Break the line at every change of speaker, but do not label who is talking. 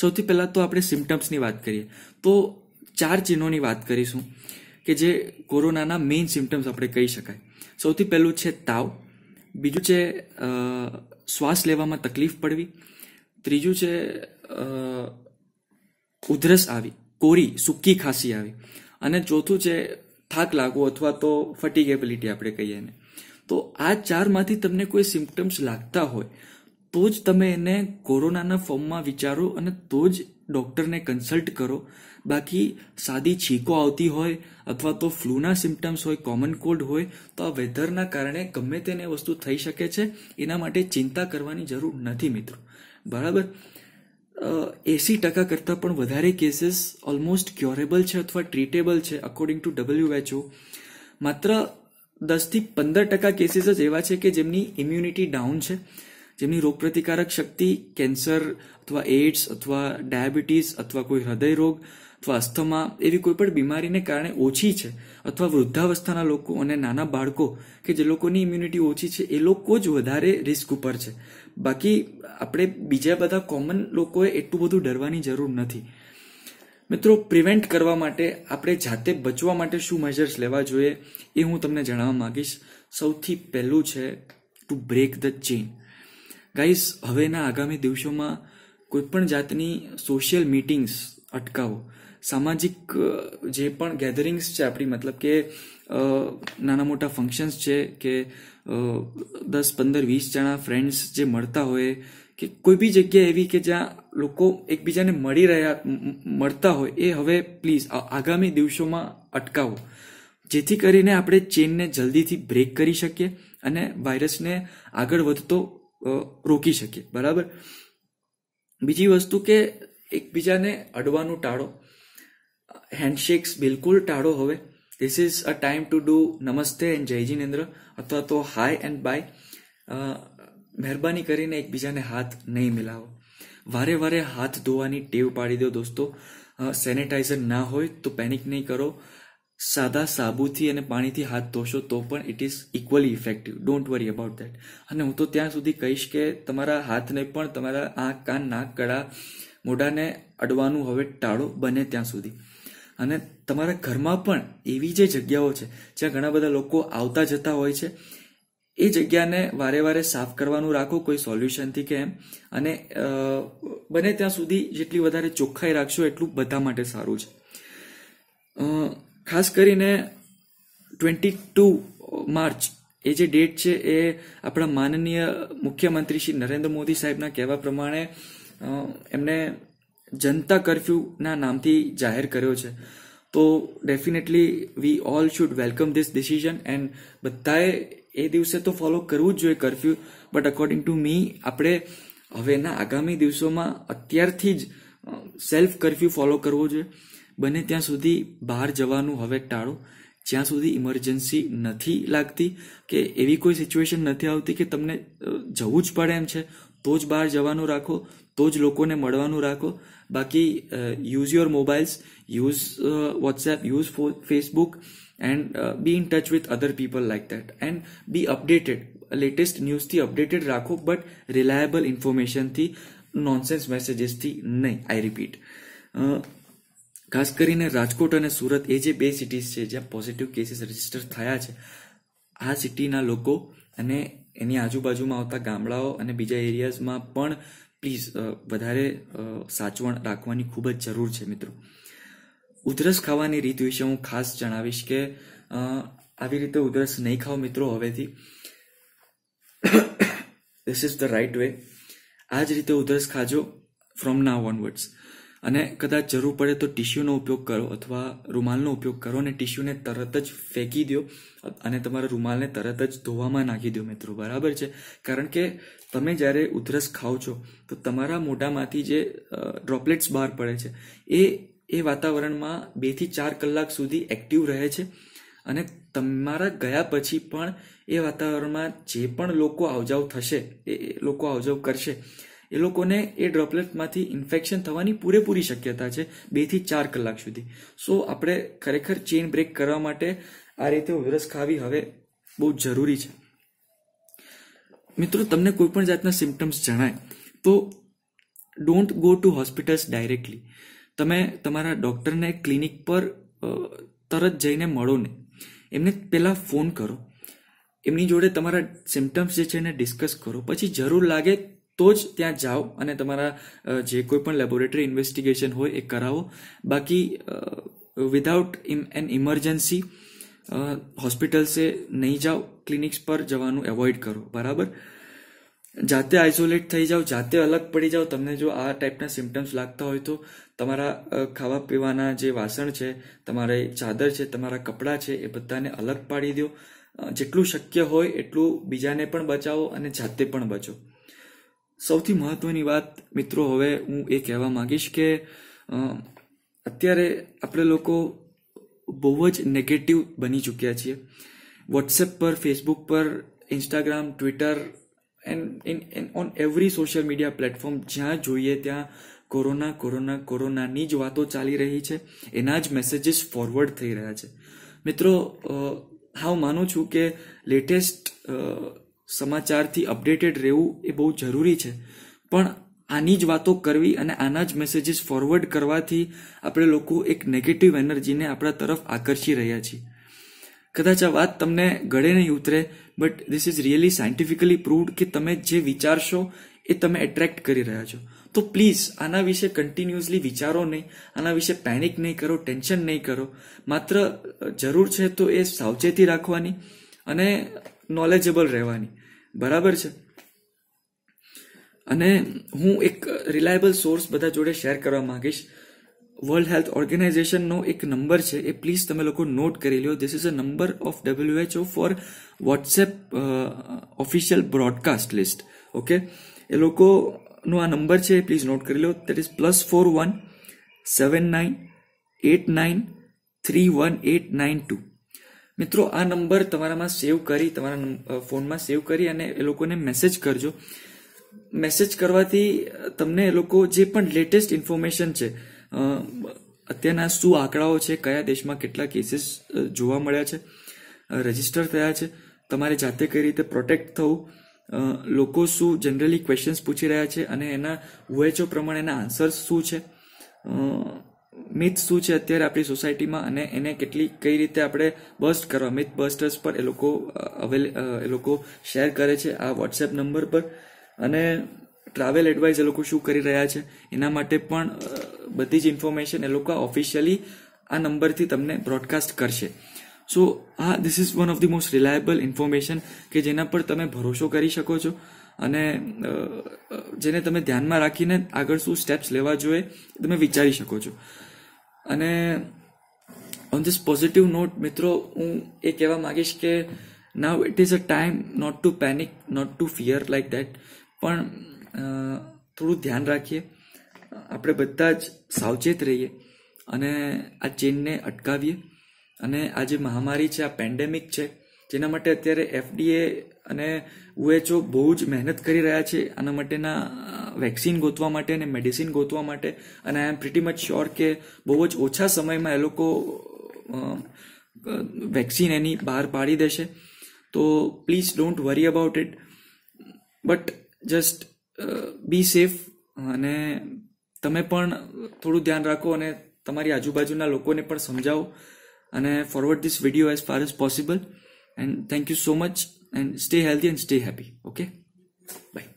સૌથી પહેલાં તો આપણે સિમ્ટમ્સની વાત કરીએ તો ચાર ચિહ્નોની વાત કરીશું કે જે કોરોનાના મેઇન સિમ્ટમ્સ આપણે કહી શકાય સૌથી પહેલું છે તાવ બીજું છે શ્વાસ લેવામાં તકલીફ પડવી ત્રીજું છે ઉધરસ આવી કોરી સૂકી ખાંસી આવી અને ચોથું છે થાક લાગવું અથવા તો ફટીગેબિલિટી આપણે કહીએ એને તો આ ચારમાંથી તમને કોઈ સિમ્ટમ્સ લાગતા હોય તો જ તમે એને કોરોનાના ફોર્મમાં વિચારો અને તો જ ડૉક્ટરને કન્સલ્ટ કરો બાકી સાદી છીકો આવતી હોય અથવા તો ફ્લૂના સિમ્ટમ્સ હોય કોમન કોલ્ડ હોય તો આ વેધરના કારણે ગમે તેને વસ્તુ થઈ શકે છે એના માટે ચિંતા કરવાની જરૂર નથી મિત્રો બરાબર એસી ટકા કરતાં પણ વધારે કેસીસ ઓલમોસ્ટ ક્યોરેબલ છે અથવા ટ્રીટેબલ છે અકોર્ડિંગ ટુ ડબલ્યુએચઓ માત્ર દસથી પંદર ટકા કેસીસ જ એવા છે કે જેમની ઇમ્યુનિટી ડાઉન છે જેમની રોગપ્રતિકારક શક્તિ કેન્સર અથવા એડ્સ અથવા ડાયાબિટીસ અથવા કોઈ હૃદય રોગ અથવા અસ્થમા એવી કોઈ પણ બીમારીને કારણે ઓછી છે અથવા વૃદ્ધાવસ્થાના લોકો અને નાના બાળકો કે જે લોકોની ઇમ્યુનિટી ઓછી છે એ લોકો જ વધારે રિસ્ક ઉપર છે બાકી આપણે બીજા બધા કોમન લોકોએ એટલું બધું ડરવાની જરૂર નથી મિત્રો પ્રિવેન્ટ કરવા માટે આપણે જાતે બચવા માટે શું મેજર્સ લેવા જોઈએ એ હું તમને જણાવવા માંગીશ સૌથી પહેલું છે to break the chain guys હવેના આગામી દિવસોમાં કોઈપણ જાતની સોશિયલ મીટિંગ્સ અટકાવો સામાજિક જે પણ ગેધરિંગ્સ છે આપણી મતલબ કે નાના મોટા ફંક્શન્સ છે કે દસ પંદર વીસ જણા ફ્રેન્ડ્સ જે મળતા હોય કે કોઈ બી જગ્યા એવી કે જ્યાં લોકો એકબીજાને મળી રહ્યા મળતા હોય એ હવે પ્લીઝ આગામી દિવસોમાં અટકાવો જેથી કરીને આપણે ચેનને જલ્દીથી બ્રેક કરી શકીએ અને વાયરસને આગળ વધતો રોકી શકીએ બરાબર બીજી વસ્તુ કે એકબીજાને અડવાનું ટાળો હેન્ડશેક્સ બિલકુલ ટાળો હવે this is a time to do નમસ્તે એન્ડ જય જીનેન્દ્ર અથવા તો હાય એન્ડ બાય મહેરબાની કરીને એકબીજાને હાથ નહીં મિલાવો વારે વારે હાથ ધોવાની ટેવ પાડી દો દોસ્તો સેનેટાઈઝર ના હોય તો પેનિક નહીં કરો સાદા સાબુથી અને પાણીથી હાથ ધોશો તો પણ it is equally effective don't worry about that અને હું તો ત્યાં સુધી કહીશ કે તમારા હાથને પણ તમારા આંખ કાન નાક કળા મોઢાને અડવાનું હવે ટાળો બને ત્યાં સુધી અને તમારા ઘરમાં પણ એવી જે જગ્યાઓ છે જ્યાં ઘણા બધા લોકો આવતા જતા હોય છે એ જગ્યાને વારે વારે સાફ કરવાનું રાખો કોઈ સોલ્યુશનથી કે એમ અને બને ત્યાં સુધી જેટલી વધારે ચોખ્ખાઈ રાખશો એટલું બધા માટે સારું છે ખાસ કરીને ટ્વેન્ટી ટુ માર્ચ એ જે ડેટ છે એ આપણા માનનીય મુખ્યમંત્રી શ્રી નરેન્દ્ર મોદી સાહેબના કહેવા પ્રમાણે એમને જનતા કર્ફ્યુના નામથી જાહેર કર્યો છે તો definitely we all should welcome this decision and બધાએ એ દિવસે તો ફોલો કરવું જ જોઈએ curfew but according to me આપણે હવેના આગામી દિવસોમાં અત્યારથી જ સેલ્ફ કર્ફ્યુ ફોલો કરવો જોઈએ બને ત્યાં સુધી બહાર જવાનું હવે ટાળો જ્યાં સુધી ઇમરજન્સી નથી લાગતી કે એવી કોઈ સિચ્યુએશન નથી આવતી કે તમને જવું જ પડે એમ છે તો જ બહાર જવાનું રાખો તો જ લોકોને મળવાનું રાખો બાકી use your mobiles use WhatsApp use ફો Facebook and be in touch with other people like that and be updated latest ન્યૂઝથી અપડેટેડ રાખો બટ રિલાયેબલ ઇન્ફોર્મેશનથી નોનસેન્સ મેસેજીસથી નહીં આઈ રિપીટ ખાસ કરીને રાજકોટ અને સુરત એ જે બે સિટીઝ છે જ્યાં પોઝિટિવ કેસીસ રજીસ્ટર થયા છે આ સિટીના લોકો અને એની આજુબાજુમાં આવતા ગામડાઓ અને બીજા એરિયાઝમાં પણ પ્લીઝ વધારે સાચવણ રાખવાની ખૂબ જ જરૂર છે મિત્રો ઉધરસ ખાવાની રીત વિશે હું ખાસ જણાવીશ કે આવી રીતે ઉધરસ નહીં ખાઓ મિત્રો હવેથી this is the right way આ જ રીતે ઉધરસ ખાજો ફ્રોમ ના નાવ વર્ડ્સ અને કદાચ જરૂર પડે તો ટિશ્યુનો ઉપયોગ કરો અથવા રૂમાલનો ઉપયોગ કરો અને ટિશ્યુને તરત જ ફેંકી દો અને તમારા રૂમાલને તરત જ ધોવામાં નાખી દો મિત્રો બરાબર છે કારણ કે તમે જ્યારે ઉધરસ ખાઓ છો તો તમારા મોઢામાંથી જે ડ્રોપલેટ્સ બહાર પડે છે એ એ વાતાવરણમાં બેથી ચાર કલાક સુધી એક્ટિવ રહે છે અને તમારા ગયા પછી પણ એ વાતાવરણમાં જે પણ લોકો આવજાવ થશે એ લોકો આવજાવ કરશે એ લોકોને એ ડ્રોપલેટમાંથી ઇન્ફેક્શન થવાની પૂરેપૂરી શક્યતા છે બેથી ચાર કલાક સુધી સો આપણે ખરેખર ચેઇન બ્રેક કરવા માટે આ રીતે ઉધરસ ખાવી હવે બહુ જરૂરી છે મિત્રો તમને કોઈ પણ જાતના સિમ્ટમ્સ જણાય તો don't go to hospitals directly તમે તમારા ડૉક્ટરને ક્લિનિક પર તરત જઈને મળો ને એમને પહેલાં ફોન કરો એમની જોડે તમારા સિમ્ટમ્સ જે છે એને ડિસ્કસ કરો પછી જરૂર લાગે તો જ ત્યાં જાઓ અને તમારા જે કોઈ પણ લેબોરેટરી ઇન્વેસ્ટિગેશન હોય એ કરાવો બાકી વિધાઉટ એન ઇમરજન્સી હોસ્પિટલ્સે નહીં જાઓ ક્લિનિક્સ પર જવાનું એવોઇડ કરો બરાબર જાતે આઇસોલેટ થઈ જાઓ જાતે અલગ પડી જાઓ તમને જો આ ટાઈપના સિમ્ટમ્સ લાગતા હોય તો તમારા ખાવા પીવાના જે વાસણ છે તમારે ચાદર છે તમારા કપડાં છે એ બધાને અલગ પાડી દો જેટલું શક્ય હોય એટલું બીજાને પણ બચાવો અને જાતે પણ બચો સૌથી મહત્વની વાત મિત્રો હવે હું એ કહેવા માંગીશ કે અત્યારે આપણે લોકો બહુ જ નેગેટિવ બની ચૂક્યા છીએ વોટ્સએપ પર ફેસબુક પર Instagram Twitter and in and on every social media platform જ્યાં જોઈએ ત્યાં કોરોના કોરોના કોરોનાની જ વાતો ચાલી રહી છે એના જ મેસેજીસ ફોરવર્ડ થઈ રહ્યા છે મિત્રો હા હું માનું છું કે લેટેસ્ટ સમાચારથી અપડેટેડ રહેવું એ બહુ જરૂરી છે પણ આની જ વાતો કરવી અને આના જ મેસેજીસ ફોરવર્ડ કરવાથી આપણે લોકો એક નેગેટિવ એનર્જીને આપણા તરફ આકર્ષી રહ્યા છીએ કદાચ આ વાત તમને ગળે નહીં ઉતરે but this is really scientifically proved કે તમે જે વિચારશો એ તમે એટ્રેક્ટ કરી રહ્યા છો તો પ્લીઝ આના વિશે કન્ટિન્યુઅસલી વિચારો નહીં આના વિશે પેનિક નહીં કરો ટેન્શન નહીં કરો માત્ર જરૂર છે તો એ સાવચેતી રાખવાની અને નોલેજેબલ રહેવાની બરાબર છે અને હું એક રિલાયબલ સોર્સ બધા જોડે શેર કરવા માંગીશ વર્લ્ડ હેલ્થ ઓર્ગેનાઇઝેશનનો એક નંબર છે એ પ્લીઝ તમે લોકો નોટ કરી લો this is a number of WHO for WhatsApp official broadcast list okay એ લોકોનો આ નંબર છે એ પ્લીઝ નોટ કરી લો that is plus four one seven nine eight nine three one eight nine two મિત્રો આ નંબર તમારામાં સેવ કરી તમારા ફોનમાં સેવ કરી અને એ લોકોને મેસેજ કરજો મેસેજ કરવાથી તમને એ લોકો જે પણ લેટેસ્ટ ઇન્ફોર્મેશન છે અત્યારના શું આંકડાઓ છે કયા દેશમાં કેટલા કેસીસ જોવા મળ્યા છે રજીસ્ટર થયા છે તમારે જાતે કઈ રીતે પ્રોટેક્ટ થવું લોકો શું જનરલી ક્વેશ્ચન્સ પૂછી રહ્યા છે અને એના વહેંચો પ્રમાણે એના આન્સર્સ શું છે મિથ શું છે અત્યારે આપણી સોસાયટીમાં અને એને કેટલી કઈ રીતે આપણે બસ્ટ કરવા મિથ બસ્ટર્સ પર એ લોકો અવેલે એ લોકો શેર કરે છે આ વોટ્સએપ નંબર પર અને ટ્રાવેલ એડવાઇસ એ લોકો શું કરી રહ્યા છે એના માટે પણ બધી જ ઇન્ફોર્મેશન એ લોકો ઓફિશિયલી આ નંબરથી તમને બ્રોડકાસ્ટ કરશે સો આ this is one of the most reliable information કે જેના પર તમે ભરોસો કરી શકો છો અને જેને તમે ધ્યાનમાં રાખીને આગળ શું સ્ટેપ્સ લેવા જોઈએ તમે વિચારી શકો છો અને ઓન ધીસ પોઝિટિવ નોટ મિત્રો હું એ કહેવા માગીશ કે now it is a time not to panic not to fear like that પણ થોડું ધ્યાન રાખીએ આપણે બધા જ સાવચેત રહીએ અને આ ચેનને અટકાવીએ અને આ જે મહામારી છે આ પેન્ડેમિક છે જેના માટે અત્યારે એફડીએ અને ઓએચઓ બહુ જ મહેનત કરી રહ્યા છે આના માટેના વેક્સિન ગોતવા માટે અને મેડિસિન ગોતવા માટે અને I am pretty much sure કે બહુ જ ઓછા સમયમાં એ લોકો વેક્સિન એની બહાર પાડી દેશે તો please don't worry about it but just be safe અને તમે પણ થોડું ધ્યાન રાખો અને તમારી આજુબાજુના લોકોને પણ સમજાવો અને forward this video as far as possible and thank you so much and stay healthy and stay happy okay bye